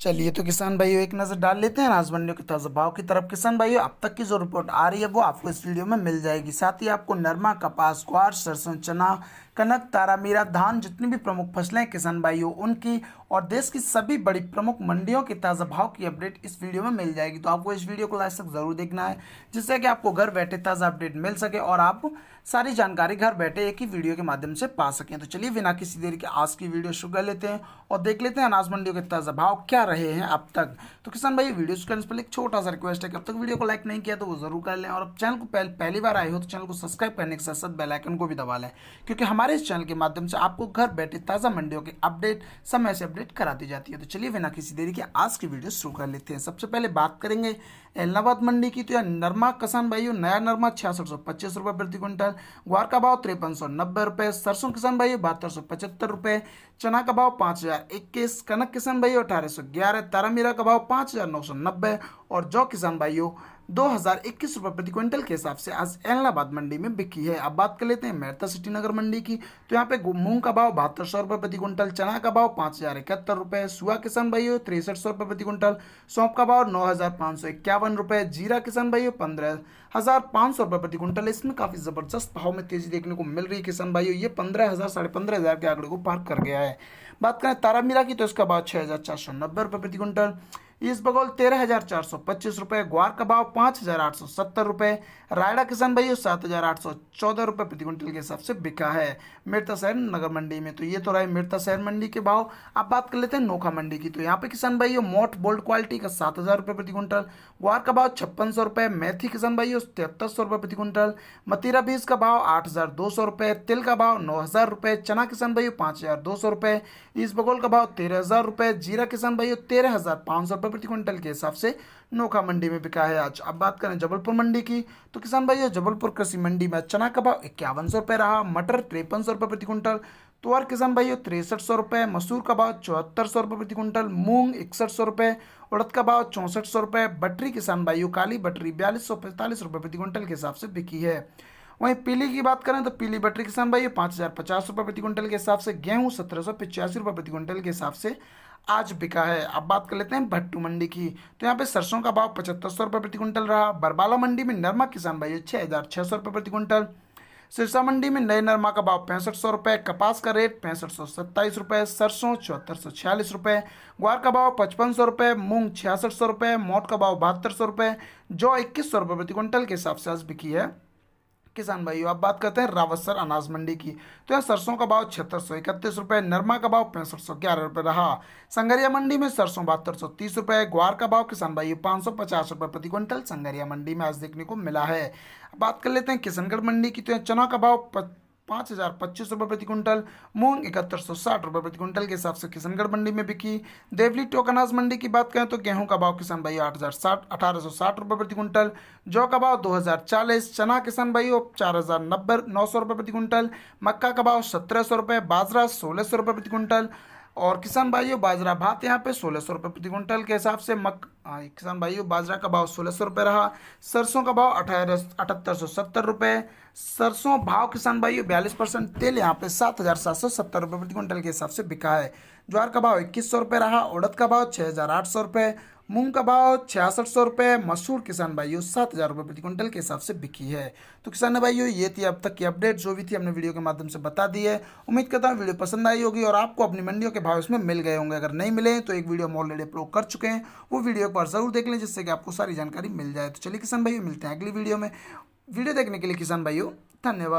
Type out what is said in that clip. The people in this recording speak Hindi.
चलिए तो किसान भाइयों एक नज़र डाल लेते हैं अनाज मंडियों के ताज़ा भाव की तरफ किसान भाइयों अब तक की जो रिपोर्ट आ रही है वो आपको इस वीडियो में मिल जाएगी साथ ही आपको नरमा कपास ग्वार सरसों चना कनक तारा मीरा धान जितनी भी प्रमुख फसलें हैं किसान भाइयों उनकी और देश की सभी बड़ी प्रमुख मंडियों के ताज़ा भाव की अपडेट इस वीडियो में मिल जाएगी तो आपको इस वीडियो को लास्ट तक ज़रूर देखना है जिससे कि आपको घर बैठे ताज़ा अपडेट मिल सके और आप सारी जानकारी घर बैठे एक ही वीडियो के माध्यम से पा सकें तो चलिए बिना किसी देर के आज की वीडियो शुरू कर लेते हैं और देख लेते हैं अनाज मंडियों के ताज़ा भाव क्या रहे हैं अब तक तो किसान भाई वीडियो करने से पहले एक छोटा सा रिक्वेस्ट है कि अब तक वीडियो को लाइक नहीं किया तो वो जरूर कर लें और अब चैनल को पहल, पहली बार आए हो तो चैनल को सब्सक्राइब करने के साथ साथ बेलाइकन को भी दबा लें क्योंकि हमारे इस चैनल के माध्यम से आपको घर बैठे ताज़ा मंडियों के अपडेट समय से अपडेट करा दी जाती है तो चलिए बिना किसी देरी के आज की वीडियो शुरू कर लेते हैं सबसे पहले बात करेंगे एलनाबाद मंडी की तो यह नरमा किसान भाइयों नया नरमा छियासठ सौ पच्चीस रुपये प्रति क्विंटल ग्वार का भाव तिरपन सौ नब्बे रुपये सरसों किसान भाई बहत्तर सौ पचहत्तर रुपये चना का भाव पाँच हज़ार इक्कीस कनक किसान भाई अठारह सौ ग्यारह मीरा का भाव पाँच हज़ार नौ सौ नब्बे और जो किसान भाइयों दो हज़ार इक्कीस रुपये प्रति क्विंटल के हिसाब से आज एलनाबाद मंडी में बिकी है अब बात कर लेते हैं मेहता सिटी नगर मंडी की तो यहाँ पे मूंग का भाव बहत्तर सौ रुपये प्रति क्विंटल चना का भाव पाँच हज़ार इकहत्तर रुपये सुहा किसान भाई हो तिरसठ सौ रुपये प्रति क्विंटल सौंप का भाव नौ हज़ार पाँच सौ इक्यावन रुपये जीरा किसान भाई हो पंद्रह हज़ार पाँच सौ रुपये प्रति क्विंटल इसमें काफ़ी ज़बरदस्त भाव में तेज़ी देखने को मिल रही है किसान भाई ये पंद्रह हज़ार साढ़े पंद्रह हज़ार के आंकड़े को पार कर गया है बात करें तारा मीरा की तो इसका भाव छः हज़ार चार सौ नब्बे रुपये प्रति क्विंटल इस बगौल तेरह हज़ार चार सौ पच्चीस रुपये ग्वार का भाव पाँच हज़ार आठ सौ सत्तर रुपये रायडा किसान भाई सात हज़ार आठ सौ चौदह रुपये प्रति क्विंटल के हिसाब से बिका है मिर्ता शहर नगर मंडी में तो ये तो रहे मिर्ता शहर मंडी के भाव अब बात कर लेते हैं नोखा मंडी की तो यहाँ पे किसान भाई मोट बोल्ड क्वालिटी का सात हज़ार रुपये प्रति क्विंटल ग्वार का भाव छप्पन सौ रुपये मेथी किसान भाई तिहत्तर सौ रुपये प्रति क्विंटल मतीरा बीज का भाव आठ हज़ार दो सौ रुपये तिल का भाव नौ हज़ार रुपये चना किसान भाई पाँच हज़ार दो सौ रुपये इस बगोल का भाव तेरह हज़ार रुपये जीरा किसान भाई तेरह हज़ार पाँच सौ रुपये रुपये प्रति क्विंटल के हिसाब से नोखा मंडी में बिका है आज अब बात करें जबलपुर मंडी की तो किसान भाई जबलपुर कृषि मंडी में चना का भाव इक्यावन सौ रुपये रहा मटर तिरपन सौ रुपये प्रति क्विंटल तो और किसान भाइयों तिरसठ सौ रुपये मसूर का भाव चौहत्तर सौ रुपये प्रति क्विंटल मूंग इकसठ सौ रुपये उड़द का भाव चौंसठ सौ रुपये बटरी किसान भाइयों काली बटरी बयालीस सौ पैंतालीस रुपये प्रति क्विंटल के हिसाब से बिकी है वहीं पीली की बात करें तो पीली बटरी किसान भाई पाँच हज़ार पचास रुपये प्रति क्विंटल के हिसाब से गेहूँ सत्रह सौ पिचासी रुपये प्रति क्विंटल के हिसाब से आज बिका है अब बात कर लेते हैं भट्टू मंडी की तो यहाँ पे सरसों का भाव पचहत्तर सौ रुपये प्रति क्विंटल रहा बरबाला मंडी में नरमा किसान भाई छः हज़ार छः सौ रुपये प्रति क्विंटल सिरसा मंडी में नए नरमा का भाव पैंसठ सौ रुपये कपास का रेट पैंसठ सौ सत्ताईस रुपये सरसों चौहत्तर सौ छियालीस रुपये ग्वार का भाव पचपन सौ रुपये मूंग छियासठ सौ रुपये मोट का भाव बहत्तर सौ रुपये जौ इक्कीस सौ रुपये प्रति क्विंटल के हिसाब से आज बिकी है किसान भाइयों अब बात करते हैं रावतसर अनाज मंडी की तो यहाँ सरसों का भाव छिहत्तर सौ इकतीस रुपये नरमा का भाव पैंसठ सौ ग्यारह रुपये रहा संगरिया मंडी में सरसों बहत्तर सौ तीस रुपये ग्वार का भाव किसान भाइयों पाँच सौ पचास रुपये प्रति क्विंटल संगरिया मंडी में आज देखने को मिला है बात कर लेते हैं किशनगढ़ मंडी की तो यहाँ चना का भाव पाँच हज़ार पच्चीस रुपये प्रति क्विंटल मूंग इकहत्तर सौ साठ रुपये प्रति क्विंटल के हिसाब से किशनगढ़ मंडी में बिकी देवली टोक अनाज मंडी की बात करें तो गेहूं का भाव किसान भाई आठ हज़ार साठ अठारह सौ साठ रुपये प्रति क्विंटल जौ का भाव दो हज़ार चालीस चना किसान भाई चार हज़ार नब्बे नौ सौ रुपये प्रति क्विंटल मक्का का भाव सत्रह सौ रुपये बाजरा सोलह सौ रुपये प्रति क्विंटल और किसान भाइयों बाजरा भात यहाँ पे सोलह सौ रुपये प्रति क्विंटल के हिसाब से मक किसान भाइयों बाजरा का भाव सोलह सौ रुपये रहा सरसों का भाव अठारह अठहत्तर सौ सत्तर रुपये सरसों भाव किसान भाइयों बयालीस परसेंट तेल यहाँ पे सात हज़ार सात सौ सत्तर रुपये प्रति क्विंटल के हिसाब से बिका है ज्वार का भाव इक्कीस सौ रुपये रहा उड़द का भाव छः हज़ार आठ सौ रुपये मूंग का भाव छियासठ सौ रुपये मसूर किसान भाइयों सात हज़ार रुपये प्रति क्विंटल के हिसाब से बिकी है तो किसान भाइयों ये थी अब तक की अपडेट जो भी थी हमने वीडियो के माध्यम से बता दी है उम्मीद करता हूँ वीडियो पसंद आई होगी और आपको अपनी मंडियों के भाव इसमें मिल गए होंगे अगर नहीं मिले तो एक वीडियो हम ऑलरेडी अपलोड कर चुके हैं वो वीडियो एक बार जरूर देख लें जिससे कि आपको सारी जानकारी मिल जाए तो चलिए किसान भाइयों मिलते हैं अगली वीडियो में वीडियो देखने के लिए किसान भाइयों धन्यवाद